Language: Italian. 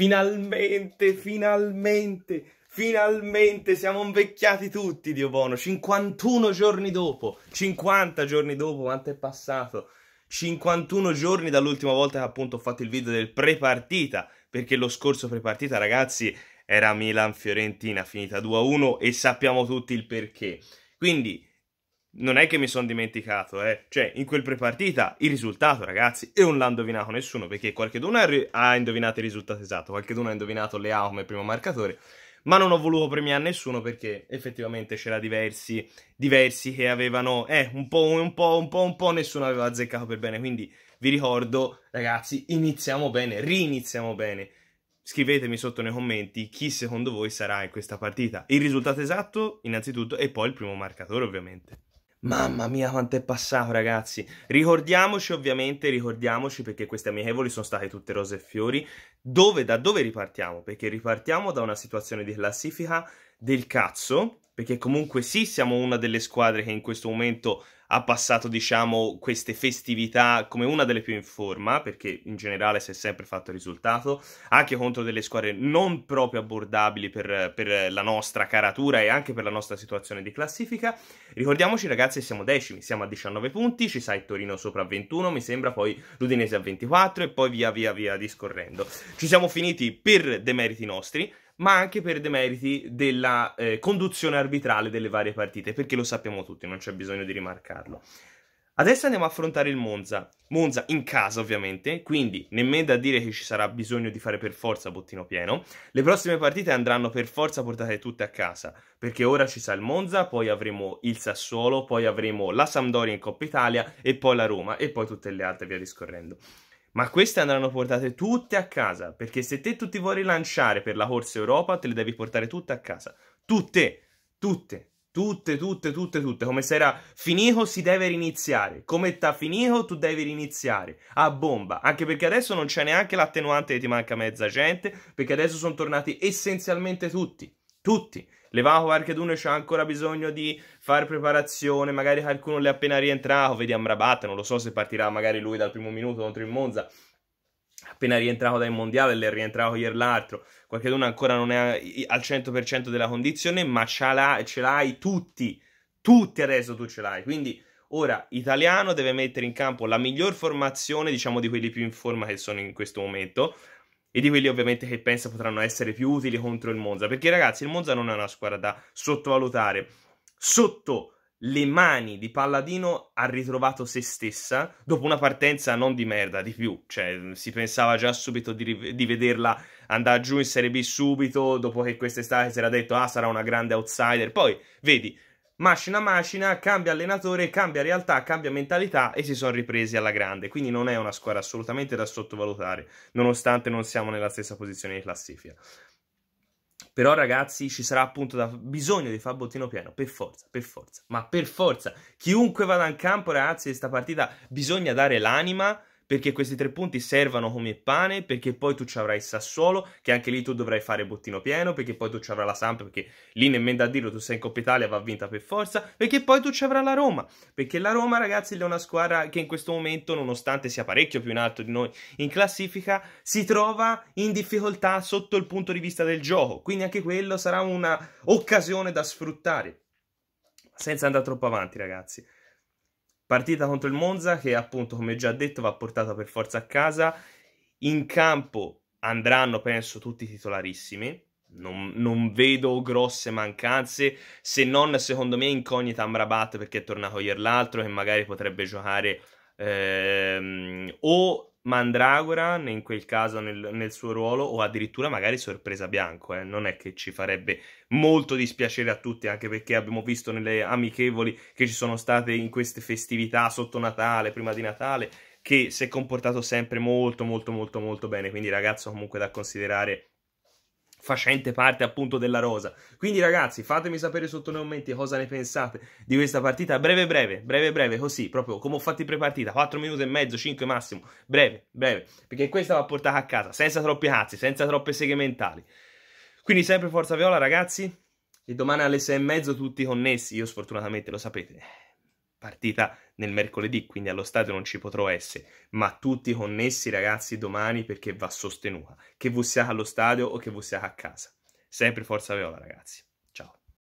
Finalmente, finalmente, finalmente siamo invecchiati tutti, Dio buono. 51 giorni dopo, 50 giorni dopo, quanto è passato? 51 giorni dall'ultima volta che appunto ho fatto il video del pre-partita, perché lo scorso pre-partita, ragazzi, era Milan-Fiorentina, finita 2-1 e sappiamo tutti il perché. Quindi non è che mi sono dimenticato, eh. Cioè, in quel prepartita il risultato, ragazzi, e non l'ha indovinato nessuno, perché qualcuno ha indovinato il risultato esatto, qualcuno ha indovinato Leao come primo marcatore, ma non ho voluto premiare nessuno perché effettivamente c'era diversi, diversi che avevano, eh, un po', un po', un po', un po', nessuno aveva azzeccato per bene, quindi vi ricordo, ragazzi, iniziamo bene, riniziamo bene. Scrivetemi sotto nei commenti chi secondo voi sarà in questa partita. Il risultato esatto, innanzitutto, e poi il primo marcatore, ovviamente. Mamma mia quanto è passato ragazzi, ricordiamoci ovviamente, ricordiamoci perché queste amichevoli sono state tutte rose e fiori, dove, da dove ripartiamo? Perché ripartiamo da una situazione di classifica del cazzo perché comunque sì, siamo una delle squadre che in questo momento ha passato, diciamo, queste festività come una delle più in forma, perché in generale si è sempre fatto risultato, anche contro delle squadre non proprio abbordabili per, per la nostra caratura e anche per la nostra situazione di classifica. Ricordiamoci ragazzi, siamo decimi, siamo a 19 punti, ci il Torino sopra 21, mi sembra poi l'Udinese a 24 e poi via via via discorrendo. Ci siamo finiti per demeriti nostri, ma anche per demeriti della eh, conduzione arbitrale delle varie partite, perché lo sappiamo tutti, non c'è bisogno di rimarcarlo. Adesso andiamo a affrontare il Monza. Monza in casa, ovviamente, quindi nemmeno da dire che ci sarà bisogno di fare per forza bottino pieno. Le prossime partite andranno per forza portate tutte a casa, perché ora ci sarà il Monza, poi avremo il Sassuolo, poi avremo la Sampdoria in Coppa Italia e poi la Roma e poi tutte le altre via discorrendo. Ma queste andranno portate tutte a casa, perché se te tu ti vuoi rilanciare per la corsa Europa, te le devi portare tutte a casa. Tutte, tutte, tutte, tutte, tutte, tutte. Come se era finito si deve riniziare, come t'ha finito tu devi riniziare, a bomba. Anche perché adesso non c'è neanche l'attenuante che ti manca mezza gente, perché adesso sono tornati essenzialmente tutti tutti. Levavo qualche che c'ha ancora bisogno di fare preparazione, magari qualcuno l'è appena rientrato, vedi Amrabat, non lo so se partirà magari lui dal primo minuto contro il Monza, appena rientrato dal mondiale, l'è rientrato ieri l'altro, qualche qualcuno ancora non è al 100% della condizione, ma ce l'hai tutti, tutti adesso tu ce l'hai, quindi... Ora, italiano deve mettere in campo la miglior formazione, diciamo, di quelli più in forma che sono in questo momento, e di quelli ovviamente che pensa potranno essere più utili contro il Monza, perché ragazzi il Monza non è una squadra da sottovalutare, sotto le mani di Palladino ha ritrovato se stessa dopo una partenza non di merda, di più, cioè si pensava già subito di, di vederla andare giù in Serie B subito, dopo che quest'estate si era detto ah sarà una grande outsider, poi vedi Macina macina, cambia allenatore, cambia realtà, cambia mentalità e si sono ripresi alla grande. Quindi non è una squadra assolutamente da sottovalutare, nonostante non siamo nella stessa posizione di classifica. Però ragazzi ci sarà appunto bisogno di fare bottino pieno, per forza, per forza, ma per forza. Chiunque vada in campo ragazzi, questa partita bisogna dare l'anima perché questi tre punti servano come pane, perché poi tu ci avrai il Sassuolo, che anche lì tu dovrai fare bottino pieno, perché poi tu ci avrai la Samp, perché lì nemmeno da dirlo, tu sei in Coppa Italia, va vinta per forza, perché poi tu ci avrai la Roma, perché la Roma ragazzi è una squadra che in questo momento, nonostante sia parecchio più in alto di noi in classifica, si trova in difficoltà sotto il punto di vista del gioco, quindi anche quello sarà un'occasione da sfruttare senza andare troppo avanti, ragazzi. Partita contro il Monza che appunto come già detto va portata per forza a casa. In campo andranno penso tutti titolarissimi. Non, non, vedo grosse mancanze, se non secondo me incognita Amrabat perché è tornato ieri l'altro e magari potrebbe giocare ehm, o Mandragora in quel caso nel, nel, suo ruolo o addirittura magari Sorpresa Bianco, eh? non è che ci farebbe molto dispiacere a tutti anche perché abbiamo visto nelle amichevoli che ci sono state in queste festività sotto Natale, prima di Natale, che si è comportato sempre molto molto molto molto bene, quindi ragazzo comunque da considerare facente parte appunto della rosa. Quindi ragazzi, fatemi sapere sotto nei commenti cosa ne pensate di questa partita breve breve, breve breve, così, proprio come ho fatto in prepartita, 4 minuti e mezzo, 5 massimo, breve, breve, perché questa va portata a casa, senza troppi cazzi, senza troppe seghe mentali. Quindi sempre forza viola ragazzi, e domani alle 6 e mezzo tutti connessi, io sfortunatamente lo sapete partita nel mercoledì, quindi allo stadio non ci potrò essere, ma tutti connessi ragazzi domani perché va sostenuta, che voi siate allo stadio o che voi siate a casa. Sempre Forza Viola ragazzi.